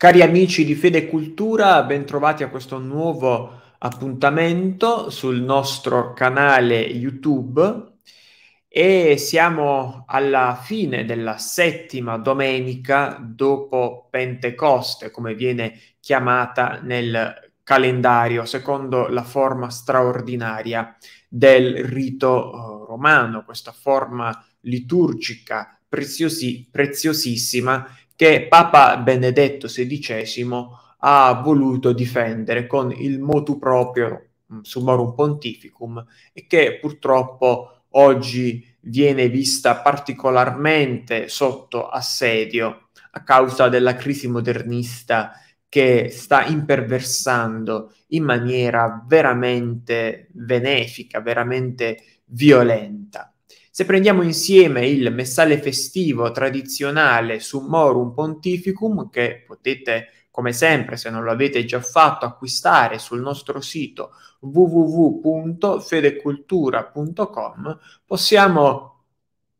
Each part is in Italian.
Cari amici di Fede e Cultura, bentrovati a questo nuovo appuntamento sul nostro canale YouTube e siamo alla fine della settima domenica dopo Pentecoste, come viene chiamata nel calendario, secondo la forma straordinaria del rito eh, romano, questa forma liturgica preziosi- preziosissima che Papa Benedetto XVI ha voluto difendere con il motu proprio mm, Summorum Pontificum e che purtroppo oggi viene vista particolarmente sotto assedio a causa della crisi modernista che sta imperversando in maniera veramente benefica, veramente violenta. Se prendiamo insieme il messale festivo tradizionale Summorum Pontificum, che potete, come sempre, se non lo avete già fatto, acquistare sul nostro sito www.fedecultura.com, possiamo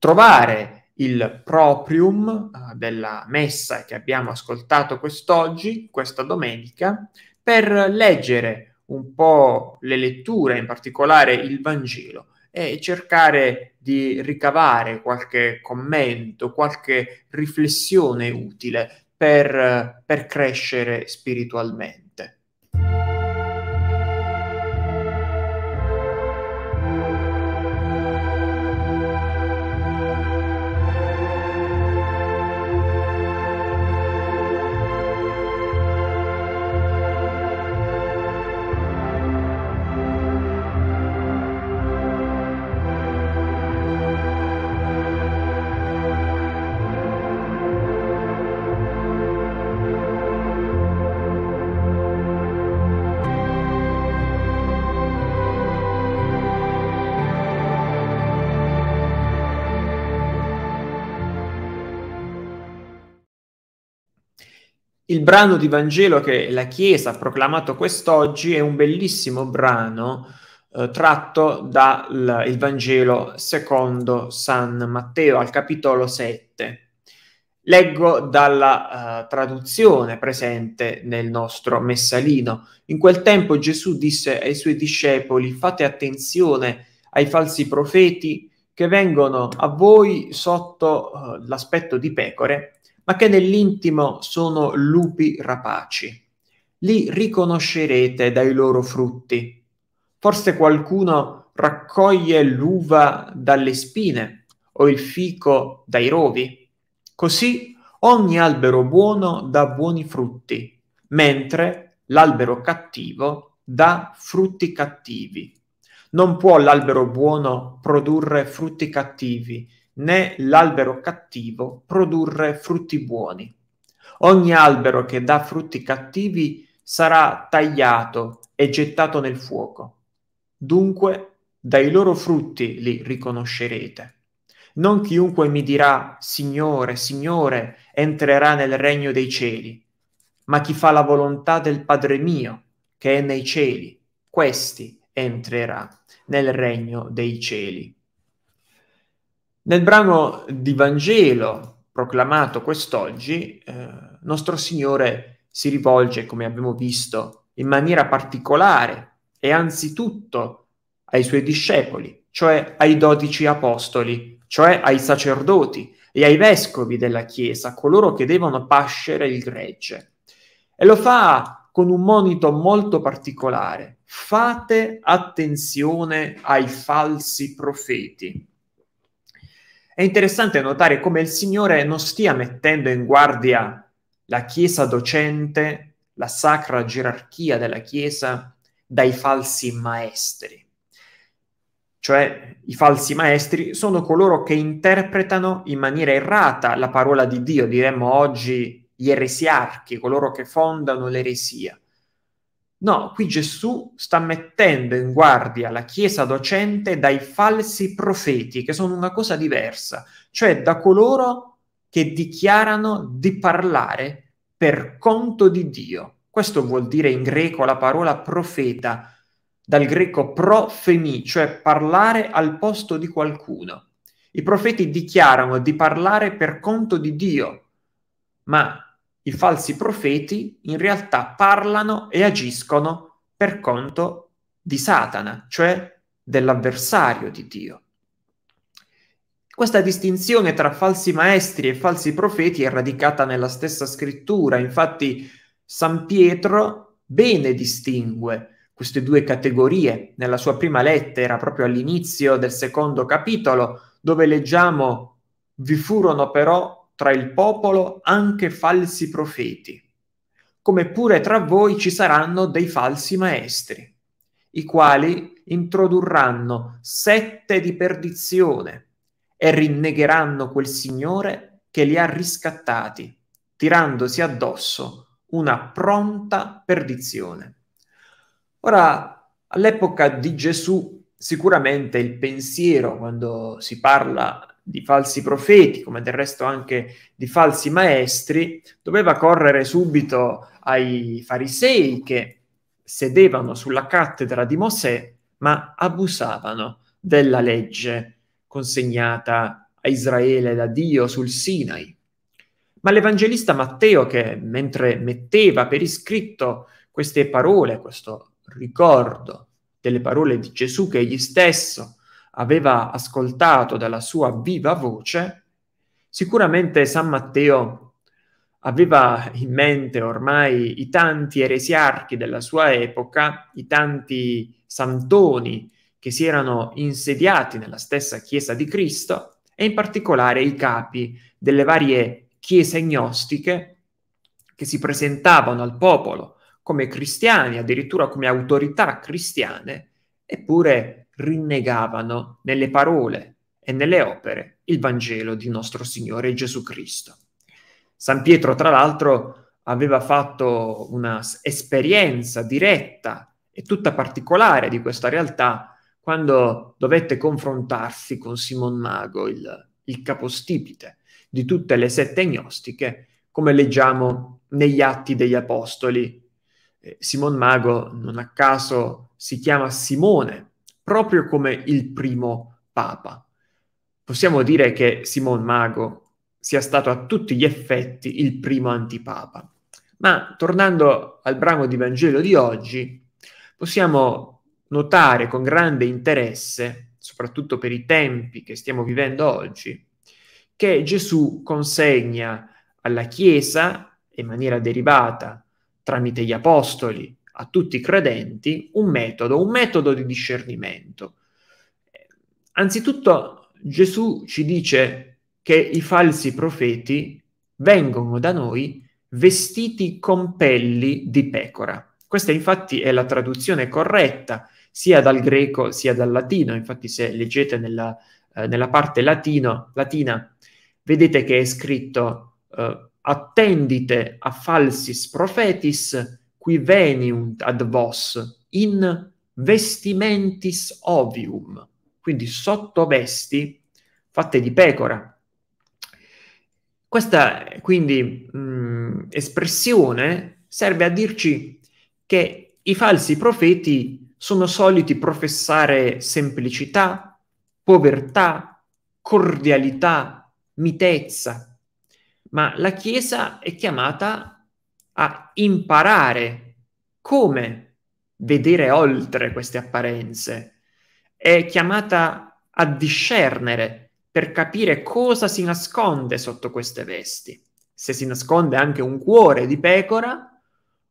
trovare il proprium eh, della messa che abbiamo ascoltato quest'oggi, questa domenica, per leggere un po' le letture, in particolare il Vangelo e cercare di ricavare qualche commento, qualche riflessione utile per, per crescere spiritualmente. Il brano di Vangelo che la Chiesa ha proclamato quest'oggi è un bellissimo brano eh, tratto dal Vangelo secondo San Matteo al capitolo 7. Leggo dalla eh, traduzione presente nel nostro messalino. In quel tempo Gesù disse ai suoi discepoli fate attenzione ai falsi profeti che vengono a voi sotto eh, l'aspetto di pecore ma che nell'intimo sono lupi rapaci. Li riconoscerete dai loro frutti. Forse qualcuno raccoglie l'uva dalle spine o il fico dai rovi. Così ogni albero buono dà buoni frutti, mentre l'albero cattivo dà frutti cattivi. Non può l'albero buono produrre frutti cattivi, né l'albero cattivo produrre frutti buoni. Ogni albero che dà frutti cattivi sarà tagliato e gettato nel fuoco. Dunque, dai loro frutti li riconoscerete. Non chiunque mi dirà, Signore, Signore, entrerà nel regno dei cieli, ma chi fa la volontà del Padre mio, che è nei cieli, questi entrerà nel regno dei cieli. Nel brano di Vangelo proclamato quest'oggi, eh, nostro Signore si rivolge, come abbiamo visto, in maniera particolare e anzitutto ai suoi discepoli, cioè ai dodici apostoli, cioè ai sacerdoti e ai vescovi della Chiesa, coloro che devono pascere il gregge. E lo fa con un monito molto particolare. Fate attenzione ai falsi profeti. È interessante notare come il Signore non stia mettendo in guardia la Chiesa docente, la sacra gerarchia della Chiesa, dai falsi maestri. Cioè i falsi maestri sono coloro che interpretano in maniera errata la parola di Dio, diremmo oggi gli eresiarchi, coloro che fondano l'eresia. No, qui Gesù sta mettendo in guardia la Chiesa docente dai falsi profeti, che sono una cosa diversa, cioè da coloro che dichiarano di parlare per conto di Dio. Questo vuol dire in greco la parola profeta, dal greco profemi, cioè parlare al posto di qualcuno. I profeti dichiarano di parlare per conto di Dio, ma i falsi profeti in realtà parlano e agiscono per conto di Satana, cioè dell'avversario di Dio. Questa distinzione tra falsi maestri e falsi profeti è radicata nella stessa scrittura, infatti San Pietro bene distingue queste due categorie nella sua prima lettera, proprio all'inizio del secondo capitolo, dove leggiamo vi furono però tra il popolo anche falsi profeti, come pure tra voi ci saranno dei falsi maestri, i quali introdurranno sette di perdizione e rinnegheranno quel Signore che li ha riscattati, tirandosi addosso una pronta perdizione. Ora, all'epoca di Gesù, sicuramente il pensiero, quando si parla di falsi profeti, come del resto anche di falsi maestri, doveva correre subito ai farisei che sedevano sulla cattedra di Mosè, ma abusavano della legge consegnata a Israele da Dio sul Sinai. Ma l'Evangelista Matteo, che mentre metteva per iscritto queste parole, questo ricordo delle parole di Gesù che egli stesso aveva ascoltato dalla sua viva voce, sicuramente San Matteo aveva in mente ormai i tanti eresiarchi della sua epoca, i tanti santoni che si erano insediati nella stessa Chiesa di Cristo e in particolare i capi delle varie chiese gnostiche che si presentavano al popolo come cristiani, addirittura come autorità cristiane, eppure rinnegavano nelle parole e nelle opere il Vangelo di nostro Signore Gesù Cristo. San Pietro, tra l'altro, aveva fatto un'esperienza diretta e tutta particolare di questa realtà quando dovette confrontarsi con Simon Mago, il, il capostipite di tutte le sette gnostiche, come leggiamo negli Atti degli Apostoli. Eh, Simon Mago, non a caso, si chiama Simone, proprio come il primo papa. Possiamo dire che Simon Mago sia stato a tutti gli effetti il primo antipapa. Ma tornando al brano di Vangelo di oggi, possiamo notare con grande interesse, soprattutto per i tempi che stiamo vivendo oggi, che Gesù consegna alla Chiesa, in maniera derivata, tramite gli Apostoli, a tutti i credenti un metodo, un metodo di discernimento. Anzitutto Gesù ci dice che i falsi profeti vengono da noi vestiti con pelli di pecora. Questa infatti è la traduzione corretta sia dal greco sia dal latino, infatti se leggete nella, eh, nella parte latino, latina vedete che è scritto eh, attendite a falsis profetis qui veniunt ad vos in vestimentis ovium, quindi sotto vesti fatte di pecora. Questa quindi mh, mm, espressione serve a dirci che i falsi profeti sono soliti professare semplicità, povertà, cordialità, mitezza, ma la Chiesa è chiamata a imparare come vedere oltre queste apparenze, è chiamata a discernere per capire cosa si nasconde sotto queste vesti, se si nasconde anche un cuore di pecora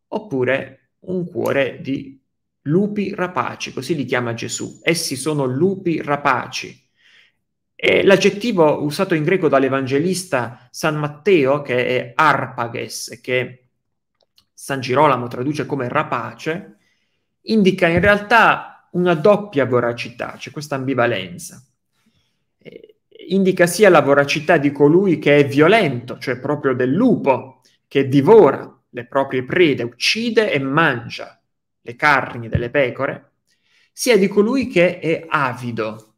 oppure un cuore di lupi rapaci, così li chiama Gesù. Essi sono lupi rapaci. E l'aggettivo usato in greco dall'evangelista San Matteo, che è arpages, che San Girolamo traduce come rapace, indica in realtà una doppia voracità, c'è cioè questa ambivalenza. Eh, indica sia la voracità di colui che è violento, cioè proprio del lupo, che divora le proprie prede, uccide e mangia le carni delle pecore, sia di colui che è avido,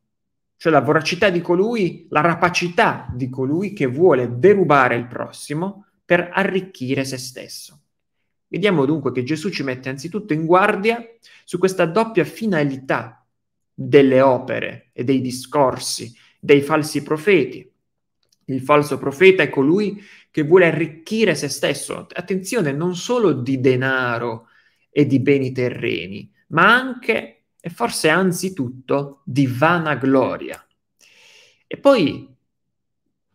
cioè la voracità di colui, la rapacità di colui che vuole derubare il prossimo per arricchire se stesso. Vediamo dunque che Gesù ci mette anzitutto in guardia su questa doppia finalità delle opere e dei discorsi dei falsi profeti. Il falso profeta è colui che vuole arricchire se stesso, attenzione, non solo di denaro e di beni terreni, ma anche e forse anzitutto di vanagloria. E poi,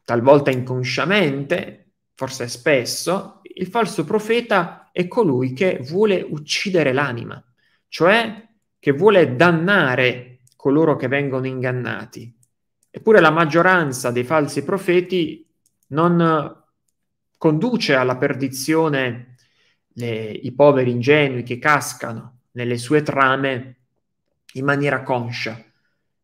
talvolta inconsciamente, forse spesso, il falso profeta è colui che vuole uccidere l'anima, cioè che vuole dannare coloro che vengono ingannati. Eppure la maggioranza dei falsi profeti non conduce alla perdizione le, i poveri ingenui che cascano nelle sue trame in maniera conscia.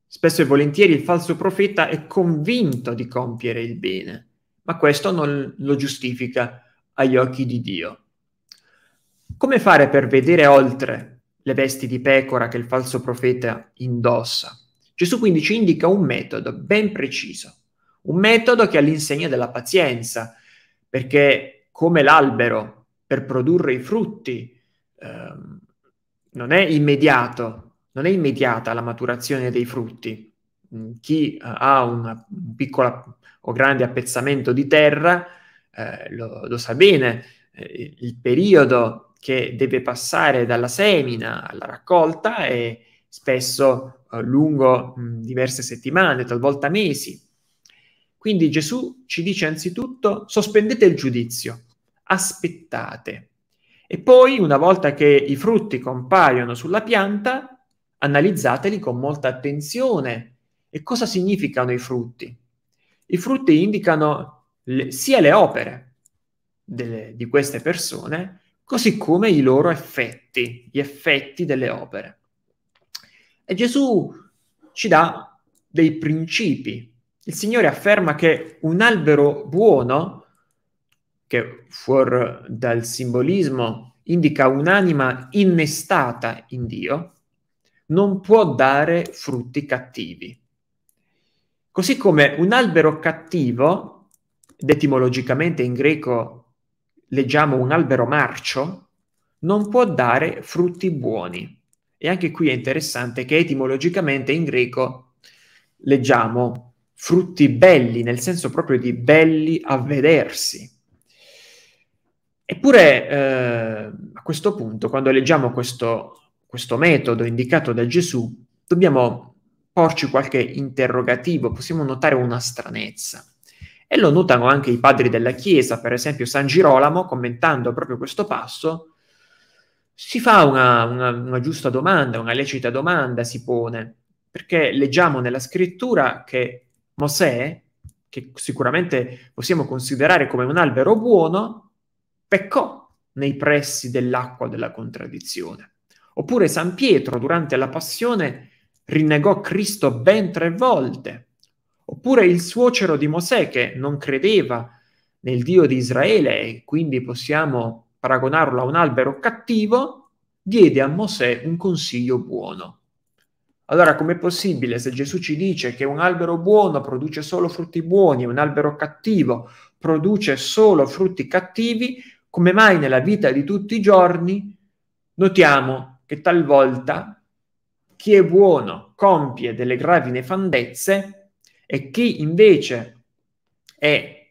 Spesso e volentieri il falso profeta è convinto di compiere il bene, ma questo non lo giustifica agli occhi di Dio. Come fare per vedere oltre le vesti di pecora che il falso profeta indossa? Gesù quindi ci indica un metodo ben preciso, un metodo che ha l'insegna della pazienza, perché come l'albero per produrre i frutti eh, non è immediato, non è immediata la maturazione dei frutti, Mm, chi eh, ha una, un piccolo o grande appezzamento di terra eh, lo, lo, sa bene, eh, il periodo che deve passare dalla semina alla raccolta è spesso eh, lungo mh, mm, diverse settimane, talvolta mesi. Quindi Gesù ci dice anzitutto sospendete il giudizio, aspettate. E poi, una volta che i frutti compaiono sulla pianta, analizzateli con molta attenzione e cosa significano i frutti? I frutti indicano le, sia le opere delle, di queste persone, così come i loro effetti, gli effetti delle opere. E Gesù ci dà dei principi. Il Signore afferma che un albero buono, che fuori dal simbolismo indica un'anima innestata in Dio, non può dare frutti cattivi. Così come un albero cattivo, ed etimologicamente in greco leggiamo un albero marcio, non può dare frutti buoni. E anche qui è interessante che etimologicamente in greco leggiamo frutti belli, nel senso proprio di belli a vedersi. Eppure eh, a questo punto, quando leggiamo questo, questo metodo indicato da Gesù, dobbiamo porci qualche interrogativo, possiamo notare una stranezza. E lo notano anche i padri della Chiesa, per esempio San Girolamo, commentando proprio questo passo, si fa una, una, una giusta domanda, una lecita domanda si pone, perché leggiamo nella scrittura che Mosè, che sicuramente possiamo considerare come un albero buono, peccò nei pressi dell'acqua della contraddizione. Oppure San Pietro, durante la passione, rinnegò Cristo ben tre volte. Oppure il suocero di Mosè che non credeva nel Dio di Israele e quindi possiamo paragonarlo a un albero cattivo, diede a Mosè un consiglio buono. Allora, com'è possibile se Gesù ci dice che un albero buono produce solo frutti buoni e un albero cattivo produce solo frutti cattivi, come mai nella vita di tutti i giorni notiamo che talvolta chi è buono compie delle gravi nefandezze e chi invece è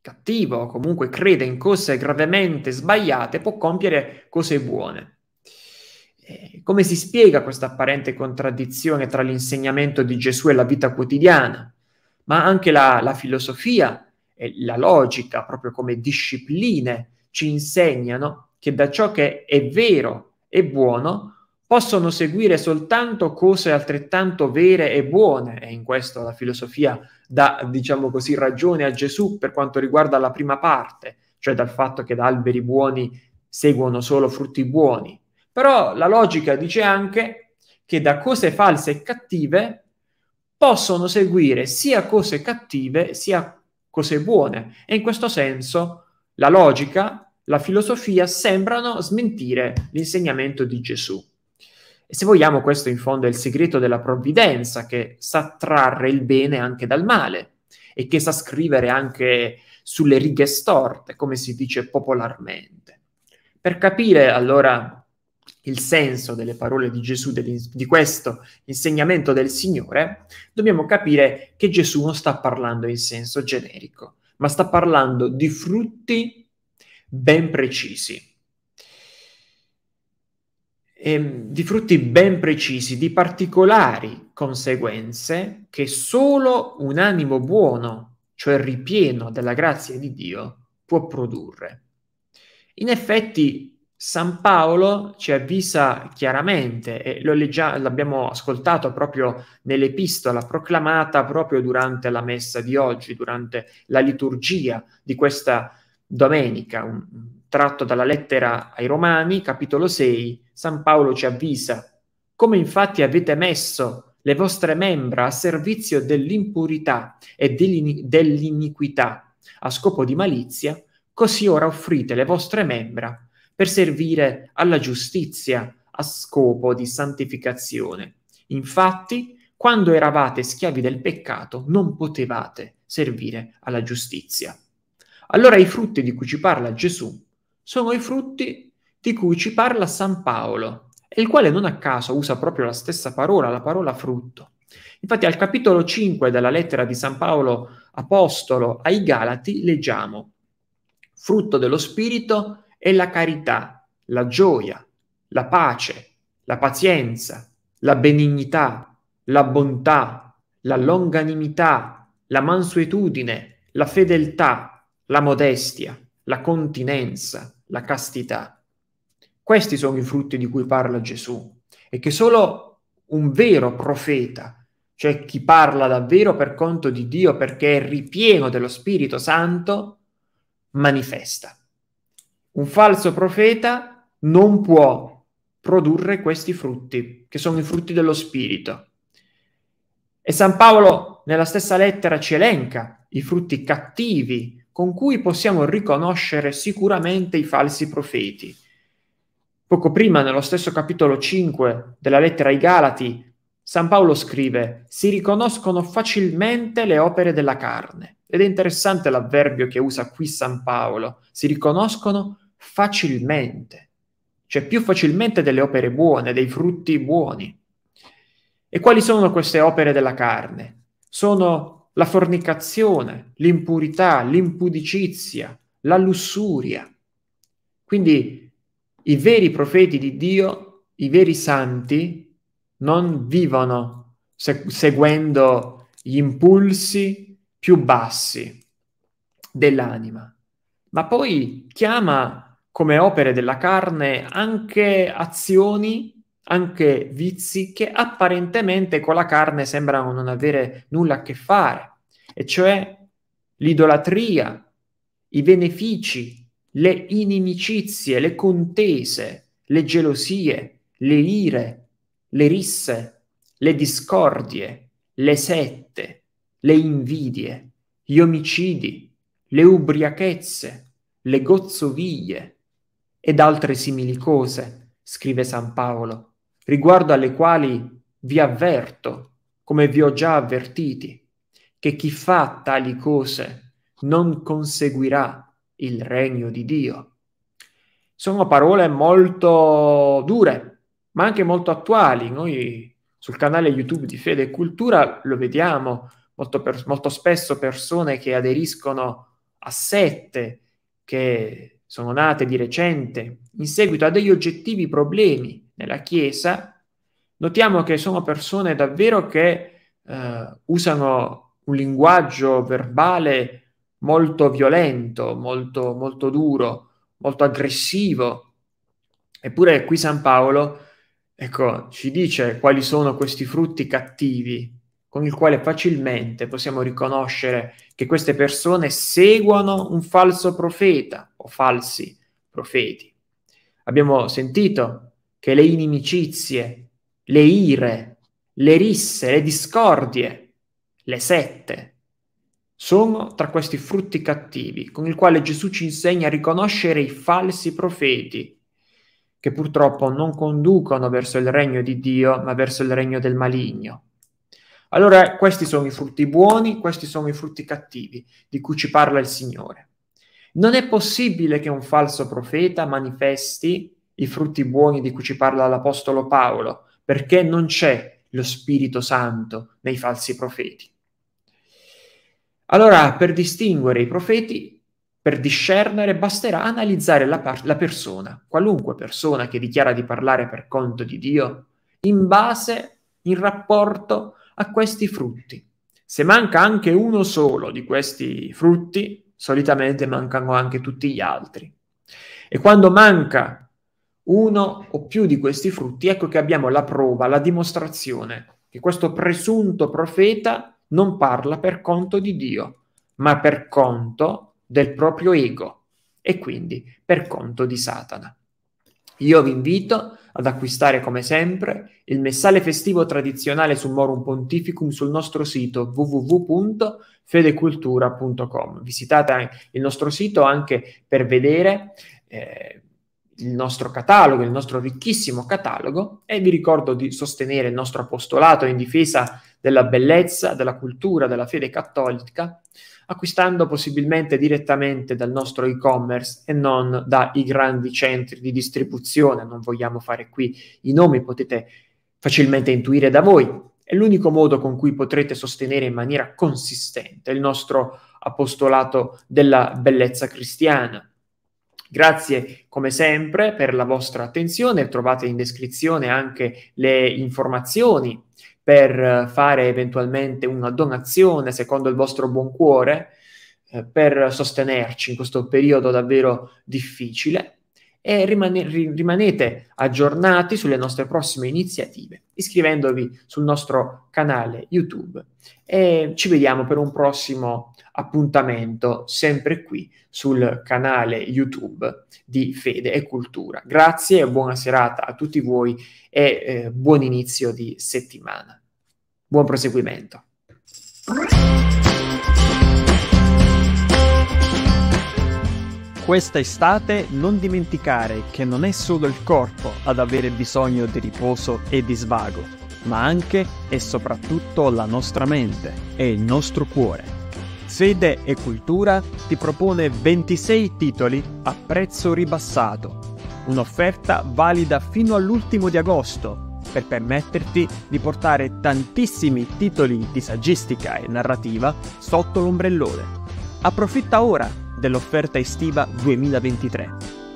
cattivo o comunque crede in cose gravemente sbagliate può compiere cose buone. come si spiega questa apparente contraddizione tra l'insegnamento di Gesù e la vita quotidiana, ma anche la, la filosofia e la logica, proprio come discipline, ci insegnano che da ciò che è vero e buono possono seguire soltanto cose altrettanto vere e buone, e in questo la filosofia dà, diciamo così, ragione a Gesù per quanto riguarda la prima parte, cioè dal fatto che da alberi buoni seguono solo frutti buoni. Però la logica dice anche che da cose false e cattive possono seguire sia cose cattive sia cose buone. E in questo senso la logica, la filosofia sembrano smentire l'insegnamento di Gesù. E se vogliamo, questo in fondo è il segreto della provvidenza, che sa trarre il bene anche dal male e che sa scrivere anche sulle righe storte, come si dice popolarmente. Per capire allora il senso delle parole di Gesù, di questo insegnamento del Signore, dobbiamo capire che Gesù non sta parlando in senso generico, ma sta parlando di frutti ben precisi ehm, di frutti ben precisi, di particolari conseguenze che solo un animo buono, cioè ripieno della grazia di Dio, può produrre. In effetti, San Paolo ci avvisa chiaramente, e leggia- l'abbiamo ascoltato proprio nell'epistola proclamata proprio durante la messa di oggi, durante la liturgia di questa domenica, un tratto dalla lettera ai Romani, capitolo 6, San Paolo ci avvisa, come infatti avete messo le vostre membra a servizio dell'impurità e dell'iniquità a scopo di malizia, così ora offrite le vostre membra per servire alla giustizia a scopo di santificazione. Infatti, quando eravate schiavi del peccato, non potevate servire alla giustizia. Allora i frutti di cui ci parla Gesù sono i frutti di cui ci parla San Paolo, il quale non a caso usa proprio la stessa parola, la parola frutto. Infatti al capitolo 5 della lettera di San Paolo Apostolo ai Galati leggiamo frutto dello Spirito è la carità, la gioia, la pace, la pazienza, la benignità, la bontà, la longanimità, la mansuetudine, la fedeltà, la modestia, la continenza, la castità. Questi sono i frutti di cui parla Gesù e che solo un vero profeta, cioè chi parla davvero per conto di Dio perché è ripieno dello Spirito Santo, manifesta. Un falso profeta non può produrre questi frutti, che sono i frutti dello Spirito. E San Paolo nella stessa lettera ci elenca i frutti cattivi con cui possiamo riconoscere sicuramente i falsi profeti Poco prima, nello stesso capitolo 5 della lettera ai Galati, San Paolo scrive, si riconoscono facilmente le opere della carne. Ed è interessante l'avverbio che usa qui San Paolo, si riconoscono facilmente, cioè più facilmente delle opere buone, dei frutti buoni. E quali sono queste opere della carne? Sono la fornicazione, l'impurità, l'impudicizia, la lussuria. Quindi i veri profeti di Dio, i veri santi, non vivono se- seguendo gli impulsi più bassi dell'anima, ma poi chiama come opere della carne anche azioni anche vizi che apparentemente con la carne sembrano non avere nulla a che fare, e cioè l'idolatria, i benefici le inimicizie, le contese, le gelosie, le ire, le risse, le discordie, le sette, le invidie, gli omicidi, le ubriachezze, le gozzoviglie ed altre simili cose, scrive San Paolo, riguardo alle quali vi avverto, come vi ho già avvertiti, che chi fa tali cose non conseguirà il regno di Dio. Sono parole molto dure, ma anche molto attuali. Noi sul canale YouTube di Fede e Cultura lo vediamo molto, per, molto spesso persone che aderiscono a sette che sono nate di recente in seguito a degli oggettivi problemi nella Chiesa. Notiamo che sono persone davvero che eh, usano un linguaggio verbale molto violento, molto, molto duro, molto aggressivo. Eppure qui San Paolo ecco, ci dice quali sono questi frutti cattivi con il quale facilmente possiamo riconoscere che queste persone seguono un falso profeta o falsi profeti. Abbiamo sentito che le inimicizie, le ire, le risse, le discordie, le sette, sono tra questi frutti cattivi, con il quale Gesù ci insegna a riconoscere i falsi profeti, che purtroppo non conducono verso il regno di Dio, ma verso il regno del maligno. Allora, questi sono i frutti buoni, questi sono i frutti cattivi di cui ci parla il Signore. Non è possibile che un falso profeta manifesti i frutti buoni di cui ci parla l'Apostolo Paolo, perché non c'è lo Spirito Santo nei falsi profeti. Allora, per distinguere i profeti, per discernere, basterà analizzare la, par- la persona, qualunque persona che dichiara di parlare per conto di Dio, in base, in rapporto a questi frutti. Se manca anche uno solo di questi frutti, solitamente mancano anche tutti gli altri. E quando manca uno o più di questi frutti, ecco che abbiamo la prova, la dimostrazione che questo presunto profeta non parla per conto di Dio, ma per conto del proprio ego e quindi per conto di Satana. Io vi invito ad acquistare come sempre il messale festivo tradizionale su Morum Pontificum sul nostro sito www.fedecultura.com. Visitate il nostro sito anche per vedere eh, il nostro catalogo, il nostro ricchissimo catalogo e vi ricordo di sostenere il nostro apostolato in difesa della bellezza, della cultura, della fede cattolica, acquistando possibilmente direttamente dal nostro e-commerce e non dai grandi centri di distribuzione. Non vogliamo fare qui i nomi, potete facilmente intuire da voi. È l'unico modo con cui potrete sostenere in maniera consistente il nostro apostolato della bellezza cristiana Grazie come sempre per la vostra attenzione, trovate in descrizione anche le informazioni per eh, fare eventualmente una donazione secondo il vostro buon cuore eh, per sostenerci in questo periodo davvero difficile e rimane, rimanete aggiornati sulle nostre prossime iniziative iscrivendovi sul nostro canale YouTube e ci vediamo per un prossimo appuntamento sempre qui sul canale YouTube di Fede e Cultura. Grazie e buona serata a tutti voi e eh, buon inizio di settimana. Buon proseguimento. Questa estate non dimenticare che non è solo il corpo ad avere bisogno di riposo e di svago, ma anche e soprattutto la nostra mente e il nostro cuore. Sede e Cultura ti propone 26 titoli a prezzo ribassato, un'offerta valida fino all'ultimo di agosto per permetterti di portare tantissimi titoli di saggistica e narrativa sotto l'ombrellone. Approfitta ora dell'offerta estiva 2023.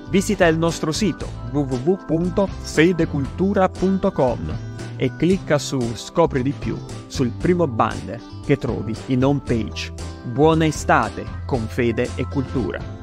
Visita il nostro sito www.fedecultura.com e clicca su Scopri di più sul primo banner che trovi in home page. Buona estate con fede e cultura!